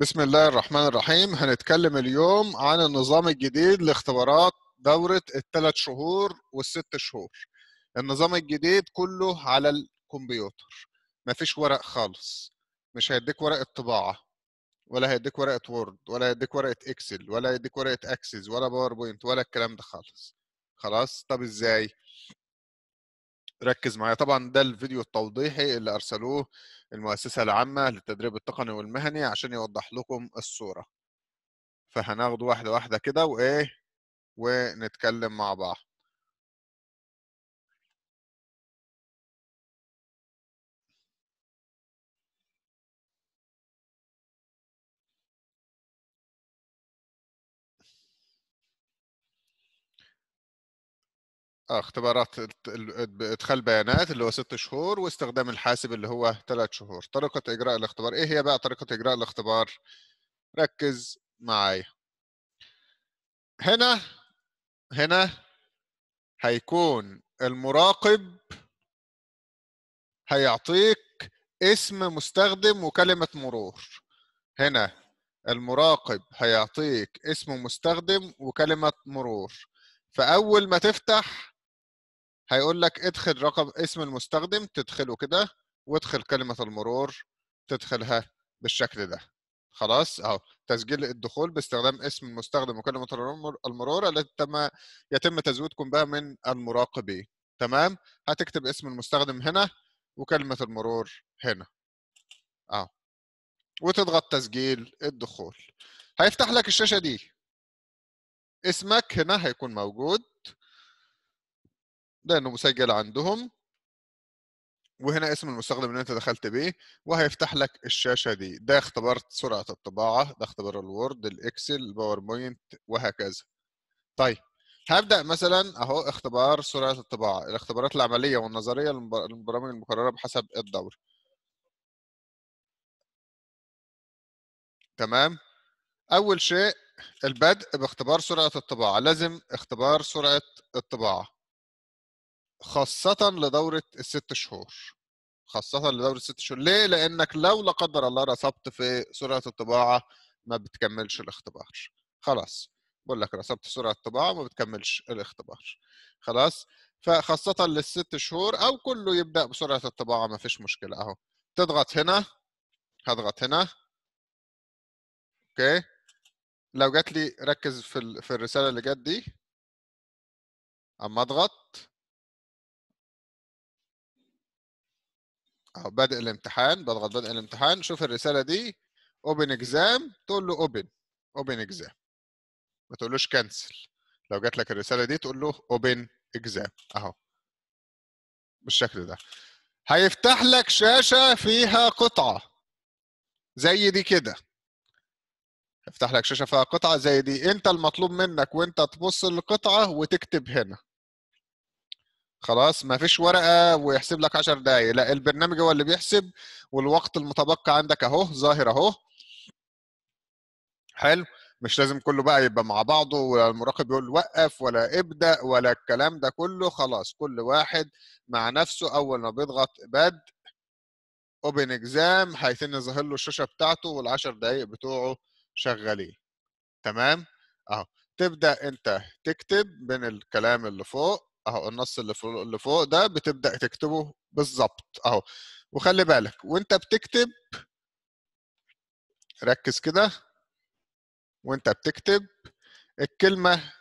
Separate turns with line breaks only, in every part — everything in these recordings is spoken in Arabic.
بسم الله الرحمن الرحيم هنتكلم اليوم عن النظام الجديد لاختبارات دورة الثلاث شهور والست شهور النظام الجديد كله على الكمبيوتر مفيش ورق خالص مش هيديك ورقة طباعة ولا هيديك ورقة وورد ولا هيديك ورقة اكسل ولا هيديك ورقة اكسس ولا باوربوينت ولا الكلام ده خالص خلاص طب ازاي ركز معايا طبعا ده الفيديو التوضيحي اللي ارسلوه المؤسسه العامه للتدريب التقني والمهني عشان يوضح لكم الصوره فهناخده واحده واحده كده وايه ونتكلم مع بعض آه، اختبارات ادخال بيانات اللي هو ست شهور واستخدام الحاسب اللي هو ثلاث شهور طريقه اجراء الاختبار ايه هي بقى طريقه اجراء الاختبار ركز معايا هنا هنا هيكون المراقب هيعطيك اسم مستخدم وكلمه مرور هنا المراقب هيعطيك اسم مستخدم وكلمه مرور فاول ما تفتح هيقول لك ادخل رقم اسم المستخدم تدخله كده وادخل كلمه المرور تدخلها بالشكل ده خلاص اهو تسجيل الدخول باستخدام اسم المستخدم وكلمه المرور التي تم يتم تزويدكم بها من المراقبين تمام هتكتب اسم المستخدم هنا وكلمه المرور هنا اهو وتضغط تسجيل الدخول هيفتح لك الشاشه دي اسمك هنا هيكون موجود لانه مسجل عندهم وهنا اسم المستخدم اللي انت دخلت بيه وهيفتح لك الشاشه دي ده اختبرت سرعه الطباعه ده اختبر الوورد الاكسل الباوربوينت وهكذا طيب هبدا مثلا اهو اختبار سرعه الطباعه الاختبارات العمليه والنظريه للبرامج المكرره بحسب الدور تمام اول شيء البدء باختبار سرعه الطباعه لازم اختبار سرعه الطباعه خاصة لدورة الست شهور خاصة لدورة الست شهور ليه؟ لأنك لو لا قدر الله رسبت في سرعة الطباعة ما بتكملش الاختبار خلاص بقول لك رسبت سرعة الطباعة ما بتكملش الاختبار خلاص فخاصة للست شهور أو كله يبدأ بسرعة الطباعة ما فيش مشكلة أهو تضغط هنا هضغط هنا أوكي لو جات لي ركز في في الرسالة اللي جت دي اما اضغط اهو بادئ الامتحان بضغط بادئ الامتحان شوف الرساله دي اوبن اكزام تقول له اوبن اوبن اكزام ما تقولوش كانسل لو جات لك الرساله دي تقول له اوبن اكزام اهو بالشكل ده هيفتح لك شاشه فيها قطعه زي دي كده هيفتح لك شاشه فيها قطعه زي دي انت المطلوب منك وانت تبص للقطعه وتكتب هنا خلاص ما فيش ورقه ويحسب لك 10 دقائق لا البرنامج هو اللي بيحسب والوقت المتبقي عندك اهو ظاهر اهو حلو مش لازم كله بقى يبقى مع بعضه ولا المراقب يقول وقف ولا ابدا ولا الكلام ده كله خلاص كل واحد مع نفسه اول ما بيضغط بد اوبن اكزام هيتن ظاهر له الشاشه بتاعته وال10 دقائق بتوعه شغالين تمام اهو تبدا انت تكتب بين الكلام اللي فوق اهو النص اللي فوق اللي فوق ده بتبدا تكتبه بالظبط اهو وخلي بالك وانت بتكتب ركز كده وانت بتكتب الكلمه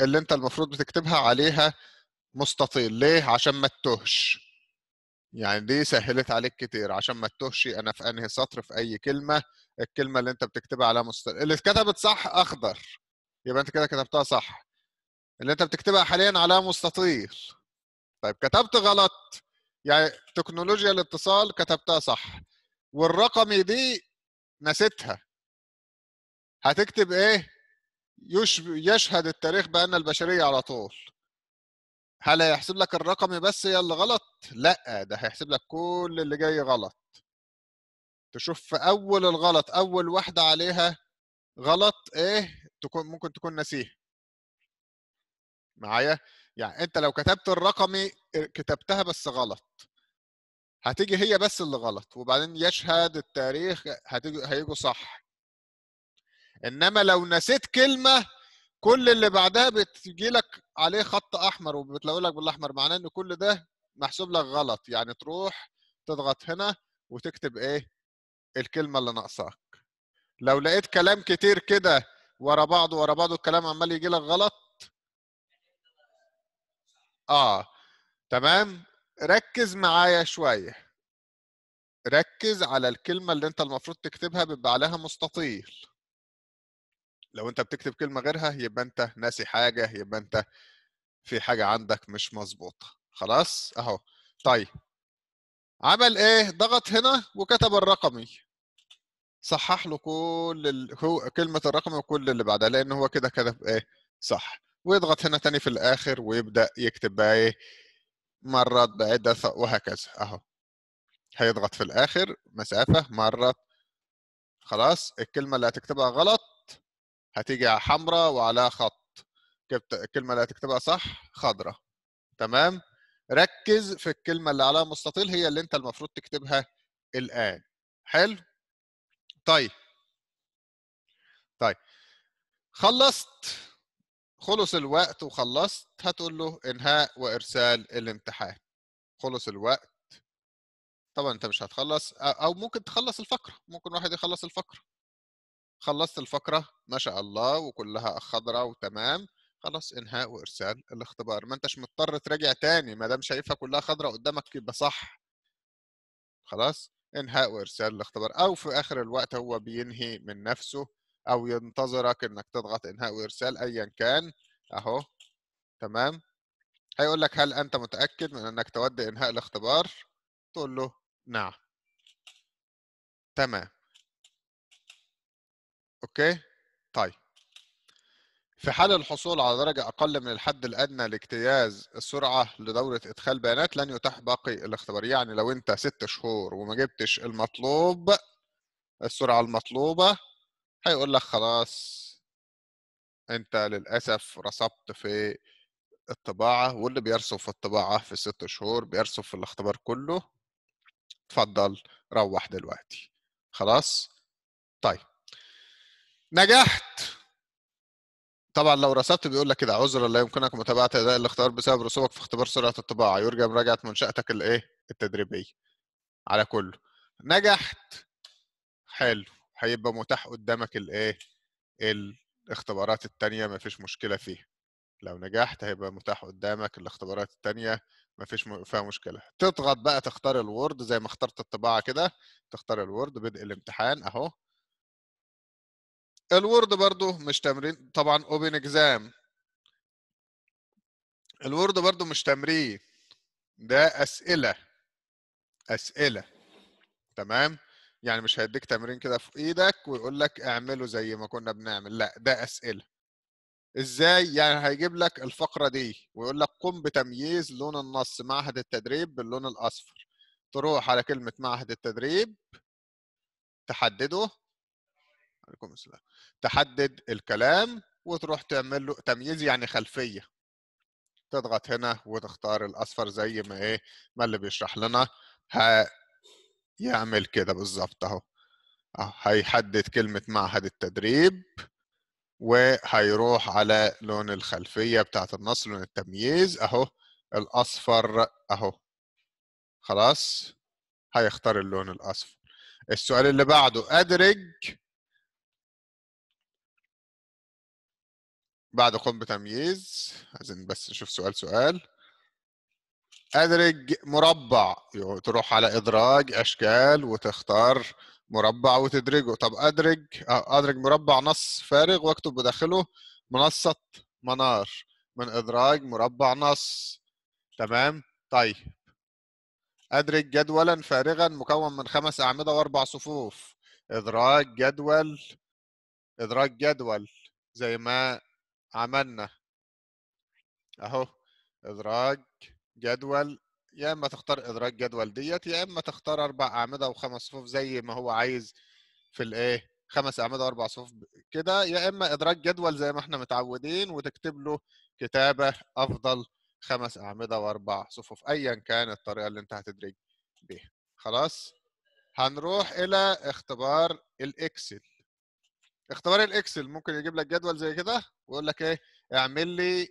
اللي انت المفروض بتكتبها عليها مستطيل ليه عشان ما تتوهش يعني دي سهلت عليك كتير عشان ما تتوهش انا في انهي سطر في اي كلمه الكلمه اللي انت بتكتبها عليها مستطيل اللي اتكتبت صح اخضر يبقى انت كده كتبتها صح اللي انت بتكتبها حاليا على مستطيل طيب كتبت غلط يعني تكنولوجيا الاتصال كتبتها صح والرقمي دي نسيتها هتكتب ايه يشهد التاريخ بان البشريه على طول هل هيحسب لك الرقم بس هي اللي غلط لا ده هيحسب لك كل اللي جاي غلط تشوف في اول الغلط اول واحده عليها غلط ايه تكون ممكن تكون نسيها معايا يعني انت لو كتبت الرقمي كتبتها بس غلط هتيجي هي بس اللي غلط وبعدين يشهد التاريخ هتيجي هيجوا صح انما لو نسيت كلمه كل اللي بعدها بتجي لك عليه خط احمر وبتلاقي لك بالاحمر معناه ان كل ده محسوب لك غلط يعني تروح تضغط هنا وتكتب ايه الكلمه اللي ناقصاك لو لقيت كلام كتير كده ورا بعضه ورا بعضه الكلام عمال يجي لك غلط اه تمام ركز معايا شويه ركز على الكلمه اللي انت المفروض تكتبها بيبقى عليها مستطيل لو انت بتكتب كلمه غيرها يبقى انت ناسي حاجه يبقى انت في حاجه عندك مش مظبوطه خلاص اهو طيب عمل ايه ضغط هنا وكتب الرقمي صحح له كل ال... هو كلمه الرقمي وكل اللي بعدها لان هو كده كتب ايه صح ويضغط هنا تاني في الآخر ويبدأ يكتب بقى إيه مرات بعدة وهكذا أهو هيضغط في الآخر مسافة مرات خلاص الكلمة اللي هتكتبها غلط هتيجي على حمراء وعلى خط الكلمة اللي هتكتبها صح خضراء تمام ركز في الكلمة اللي عليها مستطيل هي اللي أنت المفروض تكتبها الآن حلو طيب طيب خلصت خلص الوقت وخلصت هتقول له انهاء وارسال الامتحان خلص الوقت طبعا انت مش هتخلص او ممكن تخلص الفقره ممكن واحد يخلص الفقره خلصت الفقره ما شاء الله وكلها خضراء وتمام خلاص انهاء وارسال الاختبار ما انتش مضطر تراجع تاني ما دام شايفها كلها خضراء قدامك يبقى صح خلاص انهاء وارسال الاختبار او في اخر الوقت هو بينهي من نفسه او ينتظرك انك تضغط انهاء وارسال ايا كان اهو تمام هيقول لك هل انت متاكد من انك تود انهاء الاختبار تقول له نعم تمام اوكي طيب في حال الحصول على درجة أقل من الحد الأدنى لاجتياز السرعة لدورة إدخال بيانات لن يتاح باقي الاختبار يعني لو أنت ست شهور وما جبتش المطلوب السرعة المطلوبة هيقول لك خلاص انت للاسف رسبت في الطباعه واللي بيرسب في الطباعه في ست شهور بيرسب في الاختبار كله اتفضل روح دلوقتي خلاص طيب نجحت طبعا لو رسبت بيقول لك كده عذرا لا يمكنك متابعه اداء الاختبار بسبب رسوبك في اختبار سرعه الطباعه يرجى مراجعه منشاتك الايه التدريبيه على كله نجحت حلو هيبقى متاح قدامك الايه الاختبارات التانية مفيش مشكلة فيها لو نجحت هيبقى متاح قدامك الاختبارات التانية مفيش فيش فيها مشكلة تضغط بقى تختار الوورد زي ما اخترت الطباعة كده تختار الوورد بدء الامتحان اهو الوورد برضو مش تمرين طبعا اوبن اكزام الوورد برضو مش تمرين ده اسئله اسئله تمام يعني مش هيديك تمرين كده في ايدك ويقول لك اعمله زي ما كنا بنعمل لا ده اسئله ازاي يعني هيجيب لك الفقره دي ويقول لك قم بتمييز لون النص معهد التدريب باللون الاصفر تروح على كلمه معهد التدريب تحدده عليكم السلام تحدد الكلام وتروح تعمل له تمييز يعني خلفيه تضغط هنا وتختار الاصفر زي ما ايه ما اللي بيشرح لنا يعمل كده بالظبط اهو هيحدد كلمة معهد التدريب وهيروح على لون الخلفية بتاعت النص لون التمييز اهو الاصفر اهو خلاص هيختار اللون الاصفر السؤال اللي بعده ادرج بعد قم بتمييز عايزين بس نشوف سؤال سؤال ادرج مربع تروح على ادراج اشكال وتختار مربع وتدرجه طب ادرج ادرج مربع نص فارغ واكتب بداخله منصه منار من ادراج مربع نص تمام طيب ادرج جدولا فارغا مكون من خمس اعمده واربع صفوف ادراج جدول ادراج جدول زي ما عملنا اهو ادراج جدول يا اما تختار ادراج جدول ديت يا اما تختار اربع اعمده وخمس صفوف زي ما هو عايز في الايه خمس اعمده واربع صفوف كده يا اما ادراج جدول زي ما احنا متعودين وتكتب له كتابه افضل خمس اعمده واربع صفوف ايا كان الطريقه اللي انت هتدرج بيها خلاص هنروح الى اختبار الاكسل اختبار الاكسل ممكن يجيب لك جدول زي كده ويقول لك ايه اعمل لي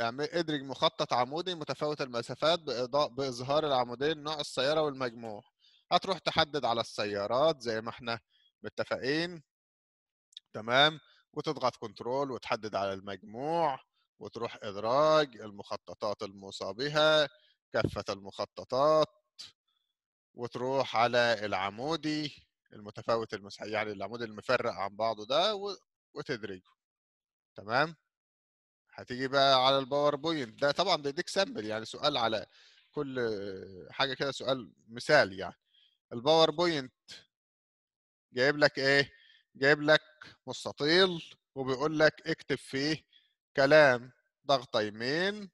يعني ادرج مخطط عمودي متفاوت المسافات بإضاء بإظهار العمودين نوع السيارة والمجموع هتروح تحدد على السيارات زي ما احنا متفقين تمام وتضغط كنترول وتحدد على المجموع وتروح إدراج المخططات الموصى بها كافة المخططات وتروح على العمودي المتفاوت المسح يعني العمود المفرق عن بعضه ده وتدرجه تمام هتيجي بقى على الباوربوينت ده طبعا بيديك سامبل يعني سؤال على كل حاجه كده سؤال مثال يعني الباوربوينت جايب لك ايه جايب لك مستطيل وبيقول لك اكتب فيه كلام ضغط يمين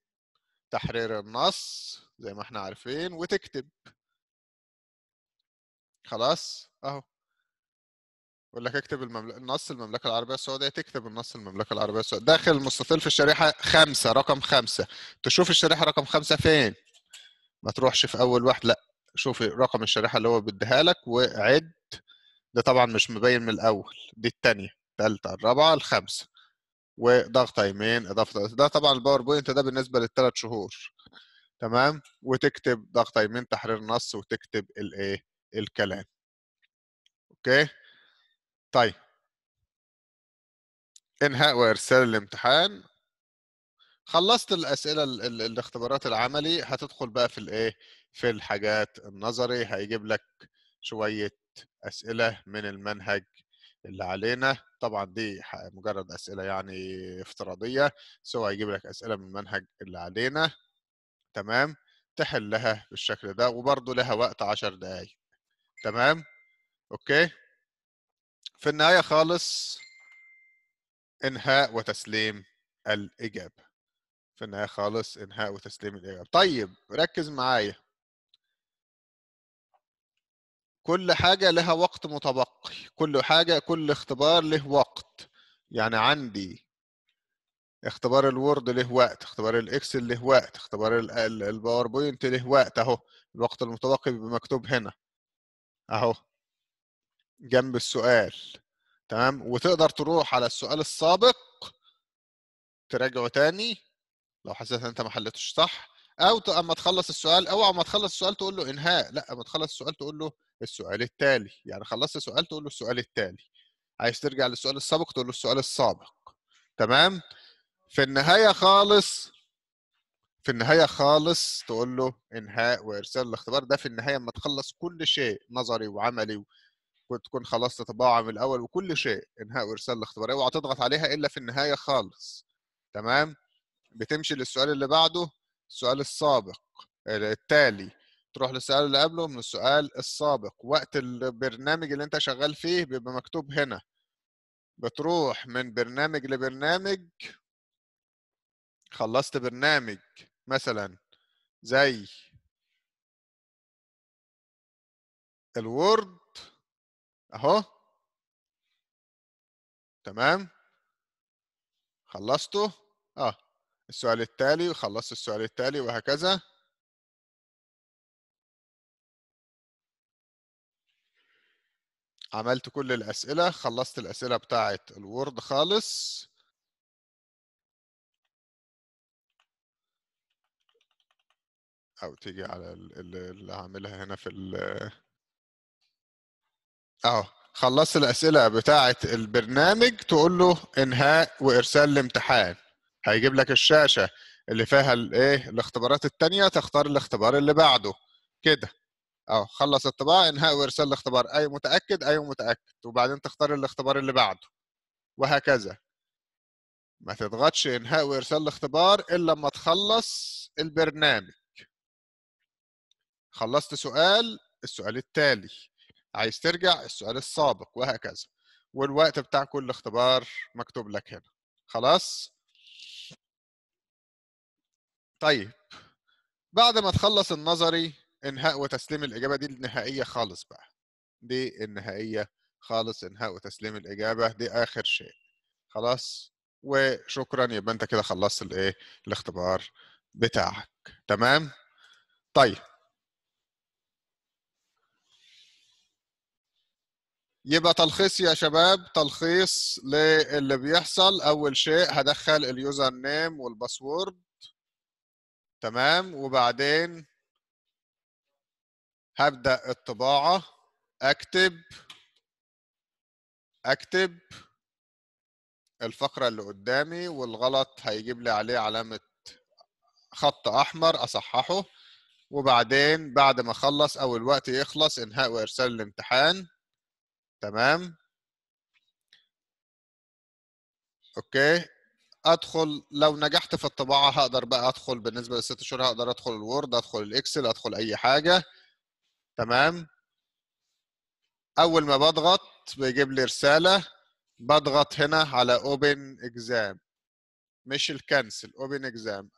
تحرير النص زي ما احنا عارفين وتكتب خلاص اهو يقول لك اكتب المملكة النص المملكة العربية السعودية تكتب النص المملكة العربية السعودية داخل المستطيل في الشريحة خمسة رقم خمسة تشوف الشريحة رقم خمسة فين ما تروحش في أول واحد لا شوف رقم الشريحة اللي هو بيديها لك وعد ده طبعا مش مبين من الأول دي التانية التالتة الرابعة الخامسة وضغط يمين اضافه ده طبعا الباوربوينت ده بالنسبه للثلاث شهور تمام وتكتب ضغط يمين تحرير نص وتكتب الايه الكلام اوكي طيب انهاء وارسال الامتحان خلصت الاسئله الاختبارات العملي هتدخل بقى في الايه في الحاجات النظري هيجيب لك شويه اسئله من المنهج اللي علينا طبعا دي مجرد اسئله يعني افتراضيه سو هيجيب لك اسئله من المنهج اللي علينا تمام تحلها بالشكل ده وبرضه لها وقت 10 دقائق تمام اوكي في النهايه خالص انهاء وتسليم الاجابه في النهايه خالص انهاء وتسليم الاجابه طيب ركز معايا كل حاجه لها وقت متبقي كل حاجه كل اختبار له وقت يعني عندي اختبار الوورد له وقت اختبار الاكسل له وقت اختبار الباوربوينت له وقت اهو الوقت المتبقي بيبقى مكتوب هنا اهو جنب السؤال تمام وتقدر تروح على السؤال السابق تراجعه تاني لو حسيت ان انت ما حلتش صح او اما تخلص السؤال او اما تخلص السؤال تقول له انهاء لا اما تخلص السؤال تقول له السؤال التالي يعني خلصت سؤال تقول له السؤال التالي عايز ترجع للسؤال السابق تقول له السؤال السابق تمام في النهايه خالص في النهايه خالص تقول له انهاء وارسال الاختبار ده في النهايه اما تخلص كل شيء نظري وعملي تكون خلصت طباعه من الاول وكل شيء انهاء وارسال الاختباريه اوعى تضغط عليها الا في النهايه خالص تمام بتمشي للسؤال اللي بعده السؤال السابق التالي تروح للسؤال اللي قبله من السؤال السابق وقت البرنامج اللي انت شغال فيه بيبقى مكتوب هنا بتروح من برنامج لبرنامج خلصت برنامج مثلا زي الوورد اهو تمام خلصته اه السؤال التالي وخلصت السؤال التالي وهكذا عملت كل الأسئلة خلصت الأسئلة بتاعة الوورد خالص أو تيجي على اللي هعملها هنا في اه خلصت الاسئله بتاعه البرنامج تقول له انهاء وارسال الامتحان هيجيب لك الشاشه اللي فيها الايه الاختبارات الثانيه تختار الاختبار اللي بعده كده اه خلص الطباعه انهاء وارسال الاختبار اي أيوة، متاكد اي أيوة، متاكد وبعدين تختار الاختبار اللي بعده وهكذا ما تضغطش انهاء وارسال الاختبار الا لما تخلص البرنامج خلصت سؤال السؤال التالي عايز ترجع السؤال السابق وهكذا والوقت بتاع كل اختبار مكتوب لك هنا خلاص طيب بعد ما تخلص النظري انهاء وتسليم الاجابه دي النهائيه خالص بقى دي النهائيه خالص انهاء وتسليم الاجابه دي اخر شيء خلاص وشكرا يبقى انت كده خلصت الايه الاختبار بتاعك تمام طيب يبقى تلخيص يا شباب تلخيص للي بيحصل اول شيء هدخل اليوزر نيم والباسورد تمام وبعدين هبدا الطباعه اكتب اكتب الفقره اللي قدامي والغلط هيجيب لي عليه علامه خط احمر اصححه وبعدين بعد ما اخلص او الوقت يخلص انهاء وارسال الامتحان تمام اوكي ادخل لو نجحت في الطباعه هقدر بقى ادخل بالنسبه للست شهور هقدر ادخل الوورد ادخل الاكسل ادخل اي حاجه تمام اول ما بضغط بيجيب لي رساله بضغط هنا على اوبن اكزام مش الكنسل اوبن اكزام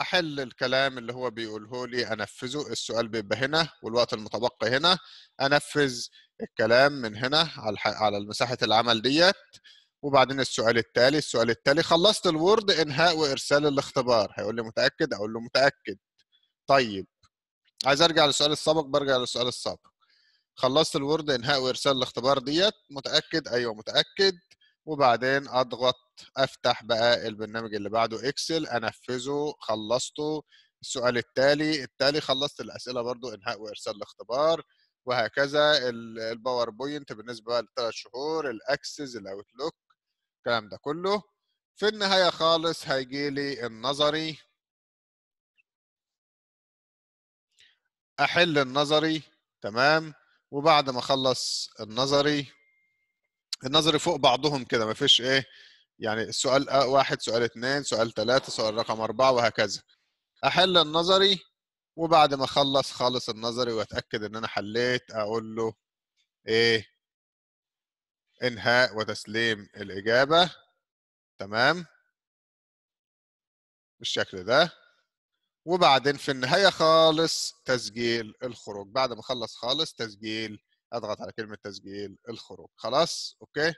احل الكلام اللي هو بيقوله لي انفذه السؤال بيبقى هنا والوقت المتبقي هنا انفذ الكلام من هنا على على مساحه العمل ديت وبعدين السؤال التالي السؤال التالي خلصت الوورد انهاء وارسال الاختبار هيقول لي متاكد اقول له متاكد طيب عايز ارجع للسؤال السابق برجع للسؤال السابق خلصت الوورد انهاء وارسال الاختبار ديت متاكد ايوه متاكد وبعدين اضغط افتح بقى البرنامج اللي بعده اكسل انفذه خلصته السؤال التالي التالي خلصت الاسئله برضو انهاء وارسال الاختبار وهكذا الباوربوينت بالنسبه لثلاث شهور الاكسس الاوتلوك الكلام ده كله في النهايه خالص هيجي لي النظري احل النظري تمام وبعد ما اخلص النظري النظري فوق بعضهم كده ما فيش ايه يعني السؤال واحد سؤال اثنين سؤال ثلاثة سؤال رقم أربعة وهكذا أحل النظري وبعد ما أخلص خالص النظري وأتأكد إن أنا حليت أقول له إيه إنهاء وتسليم الإجابة تمام بالشكل ده وبعدين في النهاية خالص تسجيل الخروج بعد ما أخلص خالص تسجيل اضغط على كلمه تسجيل الخروج خلاص اوكي